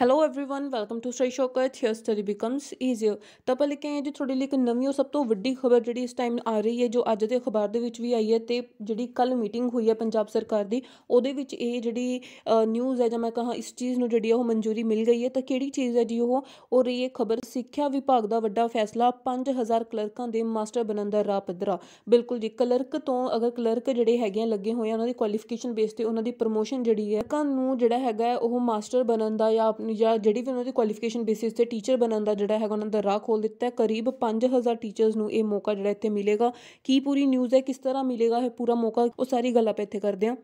hello everyone welcome to study Shaukat here study becomes easier ਤਾਂ ਆਪਾਂ ਲੈ ਕੇ ਆਏ ਜੀ ਤੁਹਾਡੇ ਲਈ ਇੱਕ ਨਵੀਂ ਔਰ ਸਭ ਤੋਂ ਵੱਡੀ ਖਬਰ ਜਿਹੜੀ ਇਸ ਟਾਈਮ ਆ ਰਹੀ ਹੈ ਜੋ ਅੱਜ ਦੇ ਅਖਬਾਰ ਦੇ ਵਿੱਚ ਵੀ ਆਈ ਹੈ ਤੇ ਜਿਹੜੀ ਕੱਲ ਮੀਟਿੰਗ ਹੋਈ ਹੈ ਪੰਜਾਬ ਸਰਕਾਰ ਦੀ ਉਹਦੇ ਵਿੱਚ ਇਹ ਜਿਹੜੀ ਨਿਊਜ਼ ਹੈ ਜਾਂ ਮੈਂ ਕਹਾਂ ਇਸ ਚੀਜ਼ ਨੂੰ ਜਿਹੜੀ ਉਹ ਮਨਜ਼ੂਰੀ ਮਿਲ ਗਈ ਹੈ ਤਾਂ ਕਿਹੜੀ ਚੀਜ਼ ਹੈ ਜੀ ਉਹ ਔਰ ਇਹ ਖਬਰ ਸਿੱਖਿਆ ਵਿਭਾਗ ਦਾ ਵੱਡਾ ਫੈਸਲਾ 5000 ਕਲਰਕਾਂ ਦੇ ਮਾਸਟਰ ਬਣਨ ਦਾ ਰਾਹ ਪੱਧਰਾ ਬਿਲਕੁਲ ਜੀ ਕਲਰਕ ਤੋਂ ਅਗਰ ਕਲਰਕ ਜਿਹੜੇ ਹੈਗੇ ਆ ਲੱਗੇ ਹੋਏ ਆ ਉਹਨਾਂ ਦੀ ਕੁਆਲੀਫਿਕੇਸ਼ਨ ਬੇਸ ਤੇ ਉਹਨਾਂ ਦੀ ਪ੍ਰੋਮੋਸ਼ਨ ਜਿਹੜੀ ਹੈ ਕਾ ਜਿਹੜਾ ਹੈਗਾ ਉਹ ਮਾਸਟਰ ਬਣਨ ਦਾ ਜਾਂ ਜਾਂ ਜਿਹੜੀ ਵੀ ਉਹਨਾਂ ਦੀ ਕੁਆਲੀਫਿਕੇਸ਼ਨ ਬੇਸਿਸ ਤੇ ਟੀਚਰ ਬਣਨ ਦਾ ਜਿਹੜਾ ਹੈਗਾ ਉਹਨਾਂ ਦਾ ਰਾਹ ਖੋਲ ਦਿੱਤਾ ਹੈ ਕਰੀਬ 5000 ਟੀਚਰਸ ਨੂੰ ਇਹ ਮੌਕਾ ਜਿਹੜਾ ਇੱਥੇ ਮਿਲੇਗਾ ਕੀ ਪੂਰੀ ਨਿਊਜ਼ ਹੈ ਕਿਸ ਤਰ੍ਹਾਂ ਮਿਲੇਗਾ ਇਹ ਪੂਰਾ ਮੌਕਾ ਉਹ ਸਾਰੀ ਗੱਲ ਆਪਾਂ ਇੱਥੇ ਕਰਦੇ ਹਾਂ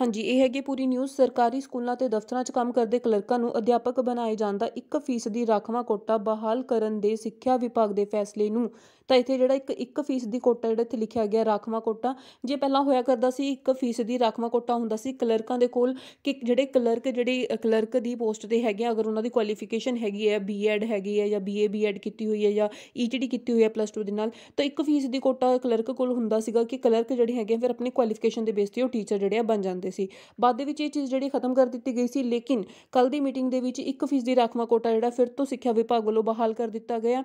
ਹਾਂਜੀ ਇਹ ਹੈਗੀ ਪੂਰੀ ਨਿਊਜ਼ ਸਰਕਾਰੀ ਸਕੂਲਾਂ ਤੇ ਦਫ਼ਤਰਾਂ 'ਚ ਕੰਮ ਕਰਦੇ ਕਲਰਕਾਂ ਨੂੰ ਅਧਿਆਪਕ ਬਣਾਏ ਜਾਣ ਦਾ 1% ਦੀ ਰਾਖਵਾਂ ਕੋਟਾ ਬਹਾਲ ਕਰਨ ਦੇ ਸਿੱਖਿਆ ਵਿਭਾਗ ਦੇ ਫੈਸਲੇ ਨੂੰ ਤਾਂ ਇੱਥੇ ਜਿਹੜਾ ਇੱਕ 1% ਦੀ ਕੋਟਾ ਜਿਹੜਾ ਇੱਥੇ ਲਿਖਿਆ ਗਿਆ ਰਾਖਵਾ ਕੋਟਾ ਜੇ ਪਹਿਲਾਂ ਹੋਇਆ ਕਰਦਾ ਸੀ 1% ਦੀ ਰਾਖਵਾ ਕੋਟਾ ਹੁੰਦਾ ਸੀ ਕਲਰਕਾਂ ਦੇ ਕੋਲ ਕਿ ਜਿਹੜੇ ਕਲਰਕ ਜਿਹੜੀ ਕਲਰਕ ਦੀ ਪੋਸਟ ਤੇ ਹੈਗੇ ਅਗਰ ਉਹਨਾਂ ਦੀ ਕੁਆਲੀਫਿਕੇਸ਼ਨ ਹੈਗੀ ਹੈ ਬੀਐਡ ਹੈਗੀ ਹੈ ਜਾਂ ਬੀਏ ਬੀਐਡ ਕੀਤੀ ਹੋਈ ਹੈ ਜਾਂ ਈਟੀਡੀ e ਕੀਤੀ ਹੋਈ ਹੈ ਪਲੱਸ 2 ਦੇ ਨਾਲ ਤਾਂ 1% ਦੀ ਕੋਟਾ ਕਲਰਕ ਕੋਲ ਹੁੰਦਾ ਸੀਗਾ ਕਿ ਕਲਰਕ ਜਿਹੜੇ ਹੈਗੇ ਫਿਰ ਆਪਣੀ ਕੁਆਲੀਫਿਕੇਸ਼ਨ ਦੇ ਬੇਸ ਤੇ ਉਹ ਟੀਚਰ ਜਿਹੜੇ ਆ ਬਣ ਜਾਂਦੇ ਸੀ ਬਾਅਦ ਦੇ ਵਿੱਚ ਇਹ ਚੀਜ਼ ਜਿਹੜੀ ਖਤਮ ਕਰ ਦਿੱਤੀ ਗਈ ਸੀ ਲੇਕਿਨ ਕੱਲ ਦੀ ਮੀਟਿੰਗ ਦੇ ਵਿੱਚ 1% ਦੀ ਰਾਖਵਾ ਕੋਟਾ ਜਿਹੜਾ ਫਿਰ ਤੋਂ ਸਿੱਖਿਆ ਵਿਭਾਗ ਵੱਲੋਂ ਬਹਾਲ ਕਰ ਦਿੱਤਾ ਗਿਆ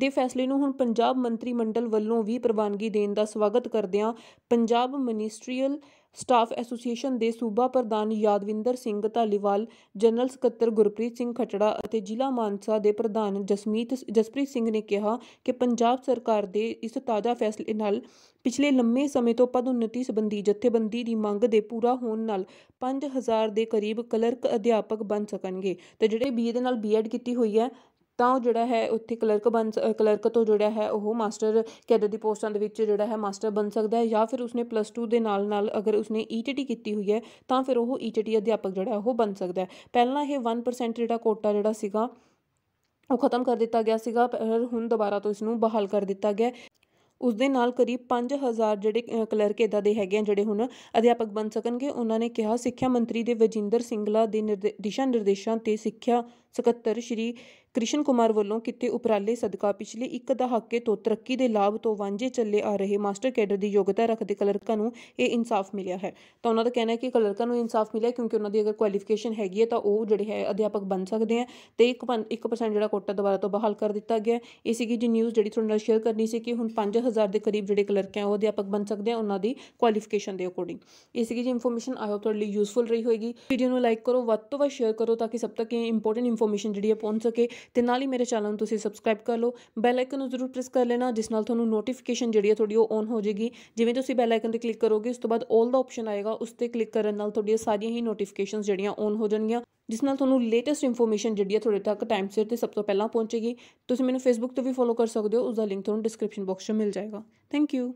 ਦੇ ਫੈਸਲੇ ਨੂੰ ਹੁਣ ਪੰਜਾਬ ਮੰਤਰੀ ਮੰਡਲ ਵੱਲੋਂ ਵੀ ਪ੍ਰਵਾਨਗੀ ਦੇਣ ਦਾ ਸਵਾਗਤ ਕਰਦਿਆਂ ਪੰਜਾਬ ਮਿਨਿਸਟਰੀਅਲ ਸਟਾਫ ਐਸੋਸੀਏਸ਼ਨ ਦੇ ਸੂਬਾ ਪ੍ਰਧਾਨ ਯਾਦਵਿੰਦਰ ਸਿੰਘ ਧਾਲੀਵਾਲ ਜਨਰਲ ਸਕੱਤਰ ਗੁਰਪ੍ਰੀਤ ਸਿੰਘ ਖਟੜਾ ਅਤੇ ਜ਼ਿਲ੍ਹਾ ਮਾਨਸਾ ਦੇ ਪ੍ਰਧਾਨ ਜਸਮੀਤ ਜਸਪ੍ਰੀਤ ਸਿੰਘ ਨੇ ਕਿਹਾ ਕਿ ਪੰਜਾਬ ਸਰਕਾਰ ਦੇ ਇਸ ਤਾਜ਼ਾ ਫੈਸਲੇ ਨਾਲ ਪਿਛਲੇ ਲੰਮੇ ਸਮੇਂ ਤੋਂ ਪਦਉੰਨਤੀ ਸੰਬੰਧੀ ਜਥੇਬੰਦੀ ਦੀ ਮੰਗ ਦੇ ਪੂਰਾ ਹੋਣ ਨਾਲ 5000 ਦੇ ਕਰੀਬ ਕਲਰਕ ਅਧਿਆਪਕ ਬਣ ਸਕਣਗੇ ਤੇ ਜਿਹੜੇ ਬੀਏ ਦੇ ਨਾਲ ਬੀਐਡ ਕੀਤੀ ਹੋਈ ਹੈ ਤਾਂ ਉਹ ਜਿਹੜਾ ਹੈ ਉੱਥੇ ਕਲਰਕ ਬਣ ਕਲਰਕ ਤੋਂ ਜਿਹੜਾ ਹੈ ਉਹ ਮਾਸਟਰ ਕੈਡਰ ਦੀ ਪੋਸਟਾਂ ਦੇ ਵਿੱਚ ਜਿਹੜਾ ਹੈ ਮਾਸਟਰ ਬਣ ਸਕਦਾ ਹੈ ਜਾਂ ਫਿਰ ਉਸਨੇ ਪਲੱਸ 2 ਦੇ ਨਾਲ ਨਾਲ ਅਗਰ ਉਸਨੇ ਈਟੀਟੀ ਕੀਤੀ ਹੋਈ ਹੈ ਤਾਂ ਫਿਰ ਉਹ ਈਟੀਟੀ ਅਧਿਆਪਕ ਜਿਹੜਾ ਉਹ ਬਣ ਸਕਦਾ ਹੈ ਪਹਿਲਾਂ ਇਹ 1% ਜਿਹੜਾ ਕੋਟਾ ਜਿਹੜਾ ਸੀਗਾ ਉਹ ਖਤਮ ਕਰ ਦਿੱਤਾ ਗਿਆ ਸੀਗਾ ਪਰ ਹੁਣ ਦੁਬਾਰਾ ਤੋਂ ਇਸ ਨੂੰ ਬਹਾਲ ਕਰ ਦਿੱਤਾ ਗਿਆ ਉਸ ਦੇ ਨਾਲ ਕਰੀਬ 5000 ਜਿਹੜੇ ਕਲਰਕ ਇਦਾਂ ਦੇ ਹੈਗੇ ਆ ਜਿਹੜੇ ਹੁਣ ਅਧਿਆਪਕ ਬਣ ਸਕਣਗੇ ਉਹਨਾਂ ਨੇ ਕਿਹਾ ਸਿੱਖਿਆ ਮੰਤਰੀ ਦੇ ਵਜਿੰਦਰ ਸਿੰਘਲਾ ਦੇ ਦਿਸ਼ਾ ਨਿਰਦੇਸ਼ਾਂ ਤੇ ਸਿੱਖਿਆ ਸਕੱਤਰ ਸ਼੍ਰੀ ਕ੍ਰਿਸ਼ਨ ਕੁਮਾਰ ਵੱਲੋਂ ਕਿਤੇ ਉਪਰਾਲੇ ਸਦਕਾ ਪਿਛਲੇ ਇੱਕ ਦਹਾਕੇ ਤੋਂ ਤਰੱਕੀ ਦੇ ਲਾਭ ਤੋਂ ਵਾਂਝੇ ਚੱਲੇ ਆ ਰਹੇ ਮਾਸਟਰ ਕੈਡਰ ਦੀ ਯੋਗਤਾ ਰੱਖਦੇ ਕਲਰਕਾਂ ਨੂੰ ਇਹ ਇਨਸਾਫ ਮਿਲਿਆ ਹੈ ਤਾਂ ਉਹਨਾਂ ਦਾ ਕਹਿਣਾ ਹੈ ਕਿ ਕਲਰਕਾਂ ਨੂੰ ਇਨਸਾਫ ਮਿਲਿਆ ਕਿਉਂਕਿ ਉਹਨਾਂ ਦੀ ਅਗਰ ਕੁਆਲੀਫਿਕੇਸ਼ਨ ਹੈਗੀ ਹੈ ਤਾਂ ਉਹ ਜਿਹੜੇ ਹੈ ਅਧਿਆਪਕ ਬਣ ਸਕਦੇ ਆ ਤੇ 1% ਜਿਹੜਾ ਕੋਟਾ ਦੁਬਾਰਾ ਤੋਂ ਬਹਾਲ ਕਰ ਦਿੱਤਾ ਗਿਆ ਇਹ ਸੀਗੀ ਜੀ ਨਿਊਜ਼ ਜਿਹੜੀ ਤੁਹਾਨੂੰ ਨਾਲ ਸ਼ੇਅਰ ਕਰਨੀ ਸੀ ਕਿ ਹੁਣ 5000 ਦੇ ਕਰੀਬ ਜਿਹੜੇ ਕਲਰਕ ਉਹ ਅਧਿਆਪਕ ਬਣ ਸਕਦੇ ਆ ਉਹਨਾਂ ਦੀ ਕੁਆਲੀਫਿਕੇਸ਼ਨ ਦੇ ਅਕੋਰਡਿੰਗ ਇਹ ਸੀਗੀ ਜੀ ਇਨਫੋਰਮੇਸ਼ਨ ਆਈ ਹੋਪ ਤੁਹਾਡੇ ਲਈ ਯੂਸਫੁਲ ਰਹੀ ਹੋਏਗੀ ਵੀਡੀਓ ਨੂੰ ਲਾਈਕ ਕਰੋ ਵੱਧ ਤੋਂ ਵੱਧ ਸ਼ੇਅਰ ਕਰੋ ਤਾਂ ਕਿ ਸਭ ਤੱਕ ਇਹ ਇੰਪੋਰਟੈਂਟ ਇਨਫੋਰਮੇਸ਼ਨ ਜਿਹੜੀ ਹੈ ਪਹੁੰਚ ਸਕੇ ਤੇ ਨਾਲ ਹੀ ਮੇਰੇ ਚੈਨਲ ਨੂੰ ਤੁਸੀਂ ਸਬਸਕ੍ਰਾਈਬ ਕਰ ਲਓ ਬੈਲ ਆਈਕਨ ਨੂੰ ਜ਼ਰੂਰ ਪ੍ਰੈਸ ਕਰ ਲੈਣਾ ਜਿਸ ਨਾਲ ਤੁਹਾਨੂੰ ਨੋਟੀਫਿਕੇਸ਼ਨ ਜਿਹੜੀ ਹੈ ਤੁਹਾਡੀ ਉਹ ਔਨ ਹੋ ਜਾਏਗੀ ਜਿਵੇਂ ਤੁਸੀਂ ਬੈਲ ਆਈਕਨ ਤੇ ਕਲਿੱਕ ਕਰੋਗੇ ਉਸ ਤੋਂ ਬਾਅਦ 올 ਦਾ ਆਪਸ਼ਨ ਆਏਗਾ ਉਸ ਤੇ ਕਲਿੱਕ ਕਰਨ ਨਾਲ ਤੁਹਾਡੀਆਂ ਸਾਰੀਆਂ ਹੀ ਨੋਟੀਫਿਕੇਸ਼ਨਸ ਜਿਹੜੀਆਂ ਔਨ ਹੋ ਜਾਣਗੀਆਂ ਜਿਸ ਨਾਲ ਤੁਹਾਨੂੰ ਲੇਟੈਸਟ ਇਨਫੋਰਮੇਸ਼ਨ ਜਿਹੜੀ ਹੈ ਤੁਹਾਡੇ ਤੱਕ ਟਾਈਮ ਸਿਰ ਤੇ ਸਭ ਤੋਂ ਪਹਿਲਾਂ ਪਹੁੰਚੇਗੀ ਤੁਸੀਂ ਮੈਨੂੰ ਫੇਸਬੁੱਕ ਤੇ ਵੀ ਫੋਲੋ ਕਰ ਸਕਦੇ ਹੋ ਉਸ ਦਾ ਲਿੰਕ ਤੁਹਾਨੂੰ ਡਿਸਕ੍ਰਿਪਸ਼ਨ ਬਾਕਸ 'ਚ ਮਿਲ ਜਾਏਗਾ ਥੈਂਕ ਯੂ